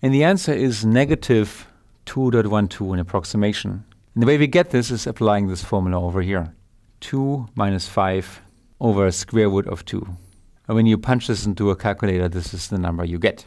And the answer is negative 2.12 in approximation. And the way we get this is applying this formula over here. 2 minus 5 over a square root of 2. And when you punch this into a calculator, this is the number you get.